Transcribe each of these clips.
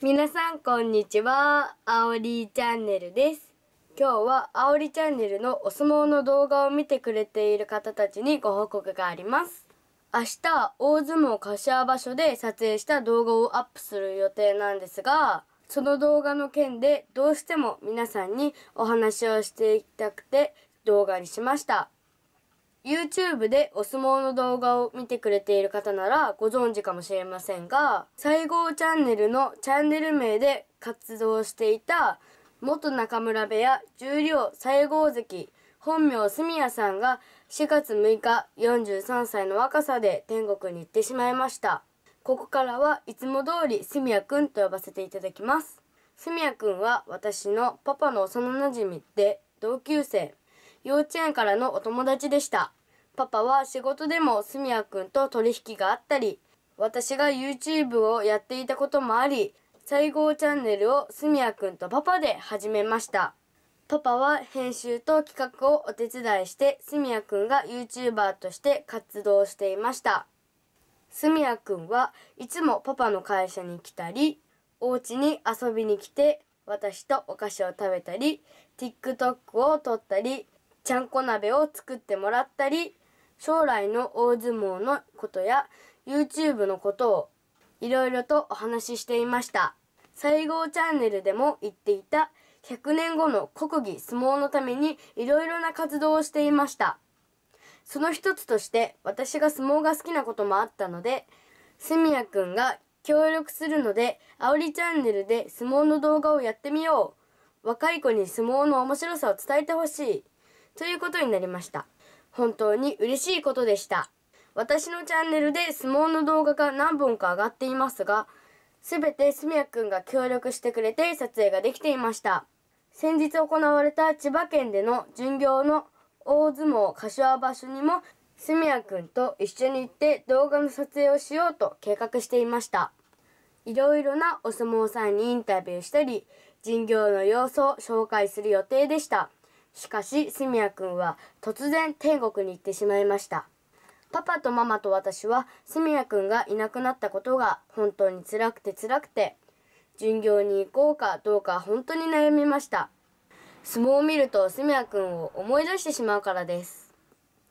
皆さんこんにちは、あおりチャンネルです。今日はあおりチャンネルのお相撲の動画を見てくれている方たちにご報告があります。明日、大相撲柏場所で撮影した動画をアップする予定なんですが、その動画の件でどうしても皆さんにお話をしていきたくて動画にしました。YouTube でお相撲の動画を見てくれている方ならご存知かもしれませんが、西郷チャンネルのチャンネル名で活動していた元中村部屋十両西郷関本名住谷さんが4月6日43歳の若さで天国に行ってしまいました。ここからはいつも通り住谷くんと呼ばせていただきます。住谷くんは私のパパの幼馴染で同級生、幼稚園からのお友達でした。パパは仕事でもすみやくんと取引があったり、私が YouTube をやっていたこともあり、西郷チャンネルをすみやくんとパパで始めました。パパは編集と企画をお手伝いして、すみやくんが YouTuber として活動していました。すみやくんはいつもパパの会社に来たり、お家に遊びに来て、私とお菓子を食べたり、TikTok を撮ったり、ちゃんこ鍋を作ってもらったり、将来の大相撲のことや YouTube のことをいろいろとお話ししていました。西郷チャンネルでも言っていた100年後の国技相撲のためにいろいろな活動をしていました。その一つとして私が相撲が好きなこともあったので、すみやくんが協力するので、あおりチャンネルで相撲の動画をやってみよう。若い子に相撲の面白さを伝えてほしい。ということになりました。本当に嬉しいことでした。私のチャンネルで相撲の動画が何本か上がっていますが、全てすみやくんが協力してくれて撮影ができていました。先日行われた千葉県での巡業の大相撲柏場所にもすみやくんと一緒に行って動画の撮影をしようと計画していました。いろいろなお相撲さんにインタビューしたり、巡業の様子を紹介する予定でした。しかし、スミヤくんは突然天国に行ってしまいました。パパとママと私は、スミヤくんがいなくなったことが本当に辛くて辛くて、巡業に行こうかどうか本当に悩みました。相撲を見るとスミヤくんを思い出してしまうからです。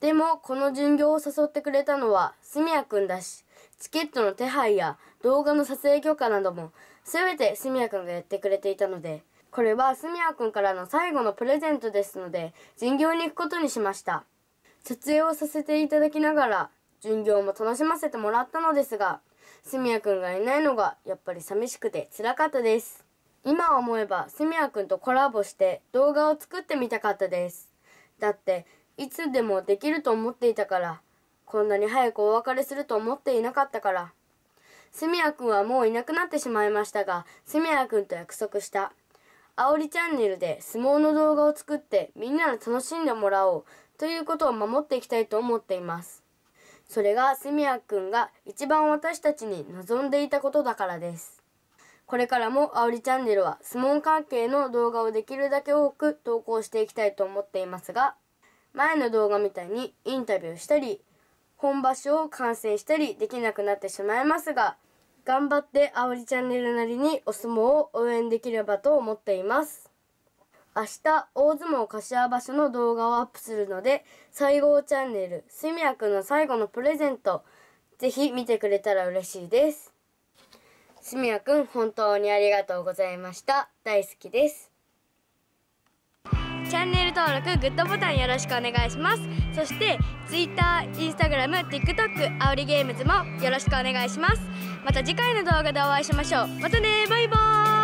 でも、この巡業を誘ってくれたのはスミヤくんだし、チケットの手配や動画の撮影許可なども、すべてスミヤくんがやってくれていたので、これはすみやくんからの最後のプレゼントですので、巡業に行くことにしました。撮影をさせていただきながら、巡業も楽しませてもらったのですが、すみやくんがいないのがやっぱり寂しくて辛かったです。今思えばすみやくんとコラボして動画を作ってみたかったです。だって、いつでもできると思っていたから、こんなに早くお別れすると思っていなかったから。すみやくんはもういなくなってしまいましたが、すみやくんと約束したあおりチャンネルで相撲の動画を作ってみんなに楽しんでもらおうということを守っていきたいと思っています。それがすみやくんが一番私たちに望んでいたことだからです。これからもあおりチャンネルは相撲関係の動画をできるだけ多く投稿していきたいと思っていますが、前の動画みたいにインタビューしたり、本場所を観戦したりできなくなってしまいますが、頑張ってあおりチャンネルなりにお相撲を応援できればと思っています。明日、大相撲柏場所の動画をアップするので、西郷チャンネル、すみやくんの最後のプレゼント、ぜひ見てくれたら嬉しいです。すみやくん、本当にありがとうございました。大好きです。チャンネル登録グッドボタンよろしくお願いしますそして Twitter、Instagram、TikTok あおりゲームズもよろしくお願いしますまた次回の動画でお会いしましょうまたねバイバーイ